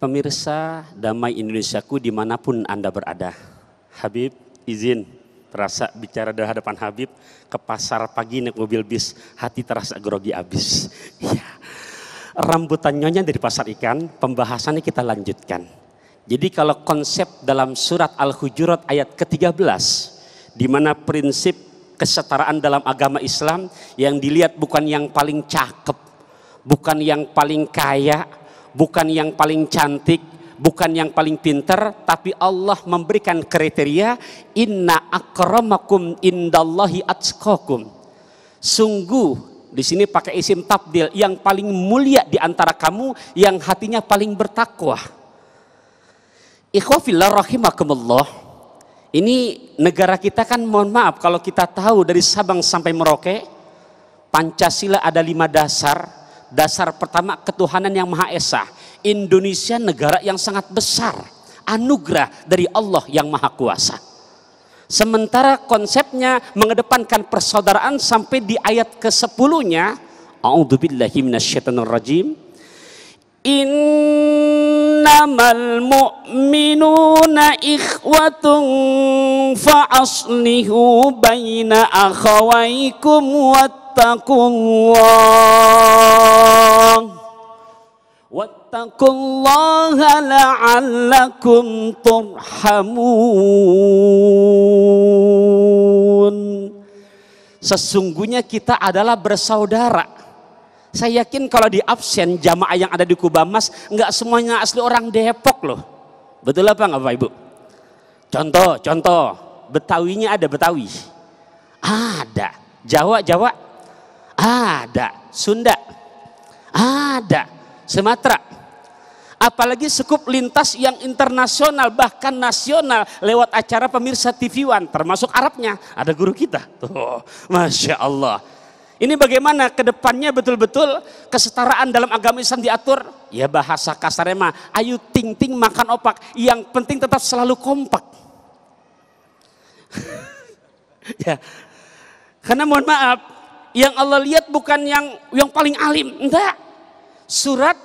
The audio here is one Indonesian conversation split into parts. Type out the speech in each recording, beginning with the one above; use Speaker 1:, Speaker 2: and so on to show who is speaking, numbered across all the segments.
Speaker 1: Pemirsa Damai Indonesiaku dimanapun Anda berada. Habib, izin terasa bicara di hadapan Habib ke pasar pagi naik mobil bis, hati terasa grogi abis. Ya. Rambutan nyonya dari pasar ikan, pembahasannya kita lanjutkan. Jadi kalau konsep dalam surat Al-Hujurat ayat ke-13, di mana prinsip kesetaraan dalam agama Islam yang dilihat bukan yang paling cakep, bukan yang paling kaya, bukan yang paling cantik, bukan yang paling pinter, tapi Allah memberikan kriteria inna akramakum indallahi atskakum. Sungguh di sini pakai isim tabdil yang paling mulia di antara kamu yang hatinya paling bertakwa. Ikhwafillah rahimakumullah. Ini negara kita kan mohon maaf kalau kita tahu dari Sabang sampai Merauke Pancasila ada lima dasar dasar pertama ketuhanan yang Maha Esa. Indonesia negara yang sangat besar, anugerah dari Allah yang Maha Kuasa. Sementara konsepnya mengedepankan persaudaraan sampai di ayat ke-10-nya, A'udzubillahi rajim. Innamal mu'minuna ikhwatun fa'aslihu baina akhawaikum wa wattaqullah الله la'allakum turhamun Sesungguhnya kita adalah bersaudara. Saya yakin kalau di absen jamaah yang ada di Kubamas nggak semuanya asli orang Depok loh. Betul apa nggak Pak Ibu? Contoh, contoh. Betawinya ada Betawi. Ada. Jawa, Jawa ada. Sunda. Ada. Sumatera. Apalagi sekup lintas yang internasional bahkan nasional lewat acara pemirsa TV One termasuk Arabnya ada guru kita. Oh, Masya Allah. Ini bagaimana ke depannya betul-betul kesetaraan dalam agama Islam diatur? Ya bahasa kasarnya mah, ayu ting-ting makan opak. Yang penting tetap selalu kompak. ya. Karena mohon maaf, yang Allah lihat bukan yang yang paling alim, enggak. Surat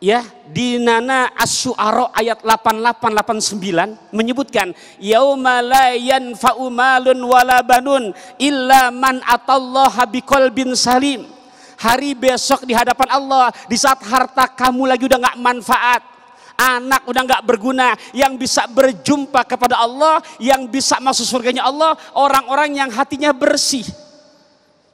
Speaker 1: ya di Nana Asy-Syu'ara ayat 8889 menyebutkan yauma la yanfa'u malun wala banun illa man atallaha biqalbin salim. Hari besok di hadapan Allah di saat harta kamu lagi udah enggak manfaat, anak udah nggak berguna yang bisa berjumpa kepada Allah yang bisa masuk surganya Allah orang-orang yang hatinya bersih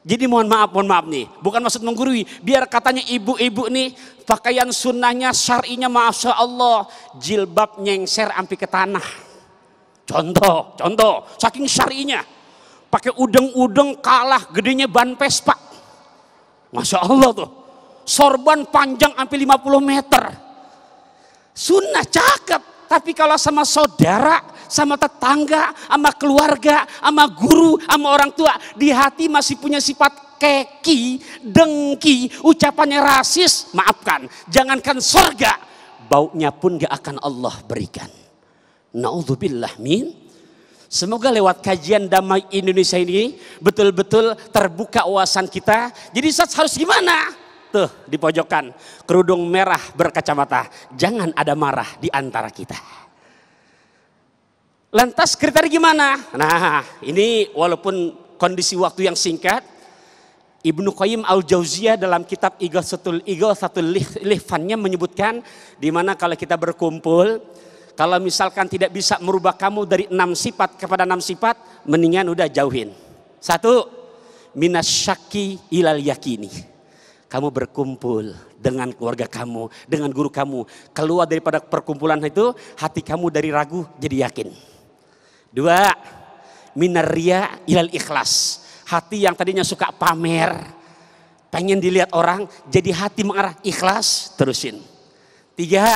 Speaker 1: jadi mohon maaf, mohon maaf nih. Bukan maksud menggurui. Biar katanya ibu-ibu nih pakaian sunnahnya, syar'inya masya Allah. Jilbab nyengser ampi ke tanah. Contoh, contoh. Saking syar'inya. Pakai udeng-udeng kalah gedenya ban pespa. Masya Allah tuh. Sorban panjang ampi 50 meter. Sunnah cakep. Tapi kalau sama saudara sama tetangga, sama keluarga, sama guru, sama orang tua. Di hati masih punya sifat keki, dengki, ucapannya rasis, maafkan. Jangankan surga, baunya pun gak akan Allah berikan. Na'udzubillah min Semoga lewat kajian damai Indonesia ini betul-betul terbuka wawasan kita. Jadi saat harus gimana? Tuh di pojokan kerudung merah berkacamata. Jangan ada marah di antara kita. Lantas kriteria gimana? Nah, ini walaupun kondisi waktu yang singkat, Ibnu Qayyim al jauziyah dalam kitab Igal satu Igal satu Lihfannya menyebutkan di mana kalau kita berkumpul, kalau misalkan tidak bisa merubah kamu dari enam sifat kepada enam sifat, mendingan udah jauhin. Satu, minasyaki ilal yakini. Kamu berkumpul dengan keluarga kamu, dengan guru kamu. Keluar daripada perkumpulan itu, hati kamu dari ragu jadi yakin. Dua, minaria ilal ikhlas. Hati yang tadinya suka pamer, pengen dilihat orang, jadi hati mengarah ikhlas, terusin. Tiga,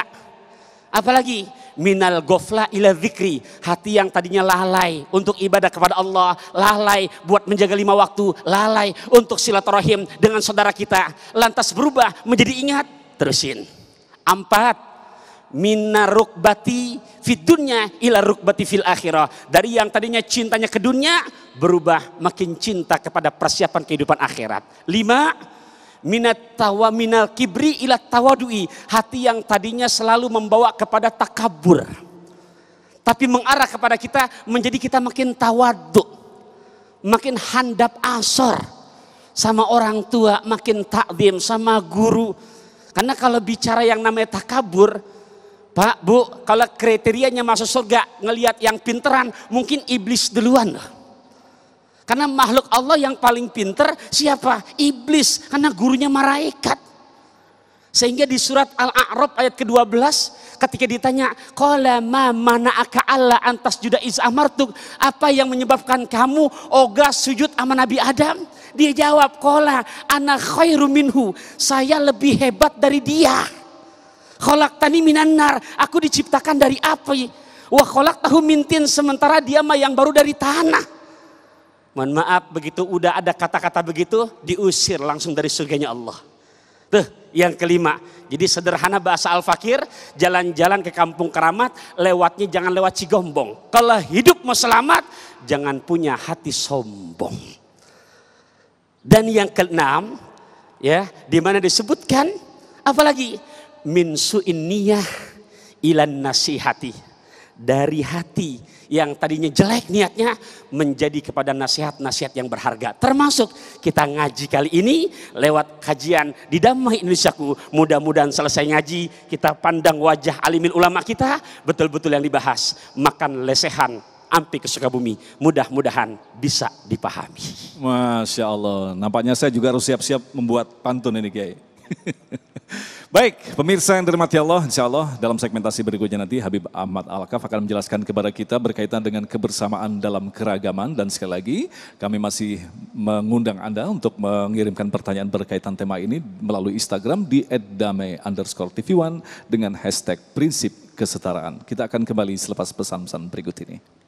Speaker 1: apalagi minal gofla ila zikri hati yang tadinya lalai untuk ibadah kepada Allah lalai buat menjaga lima waktu lalai untuk silaturahim dengan saudara kita lantas berubah menjadi ingat terusin empat Minarukbati rukbati fid dunya ila rukbati fil akhirah. Dari yang tadinya cintanya ke dunia berubah makin cinta kepada persiapan kehidupan akhirat. Lima, minat tawa minal kibri ila tawadui. Hati yang tadinya selalu membawa kepada takabur. Tapi mengarah kepada kita menjadi kita makin tawaduk. Makin handap asor. Sama orang tua makin takdim, sama guru. Karena kalau bicara yang namanya takabur, Pak, Bu, kalau kriterianya masuk surga ngelihat yang pinteran, mungkin iblis duluan. Karena makhluk Allah yang paling pinter siapa? Iblis, karena gurunya malaikat. Sehingga di surat Al-A'raf ayat ke-12 ketika ditanya, "Qala ma mana'aka Allah antas juda iz amartuk?" Apa yang menyebabkan kamu ogah sujud sama Nabi Adam? Dia jawab, "Qala ana khairu minhu." Saya lebih hebat dari dia. Kholak minan nar. Aku diciptakan dari api. Wah kholak tahu mintin sementara dia mah yang baru dari tanah. Mohon maaf begitu udah ada kata-kata begitu diusir langsung dari surganya Allah. Tuh yang kelima. Jadi sederhana bahasa Al-Fakir, jalan-jalan ke kampung keramat, lewatnya jangan lewat Cigombong. Kalau hidup mau selamat, jangan punya hati sombong. Dan yang keenam, ya, di mana disebutkan apalagi min su'in niyah ilan nasihati. Dari hati yang tadinya jelek niatnya menjadi kepada nasihat-nasihat yang berharga. Termasuk kita ngaji kali ini lewat kajian di Damai Indonesiaku. Mudah-mudahan selesai ngaji kita pandang wajah alimin ulama kita betul-betul yang dibahas. Makan lesehan ampi ke Sukabumi. Mudah-mudahan bisa dipahami. Masya Allah, nampaknya saya juga harus siap-siap membuat pantun ini Kiai. Baik, pemirsa yang dirahmati Allah, insya Allah dalam segmentasi berikutnya nanti Habib Ahmad Alkaf akan menjelaskan kepada kita berkaitan dengan kebersamaan dalam keragaman. Dan sekali lagi kami masih mengundang Anda untuk mengirimkan pertanyaan berkaitan tema ini melalui Instagram di @dame underscore TV1 dengan hashtag prinsip kesetaraan. Kita akan kembali selepas pesan-pesan berikut ini.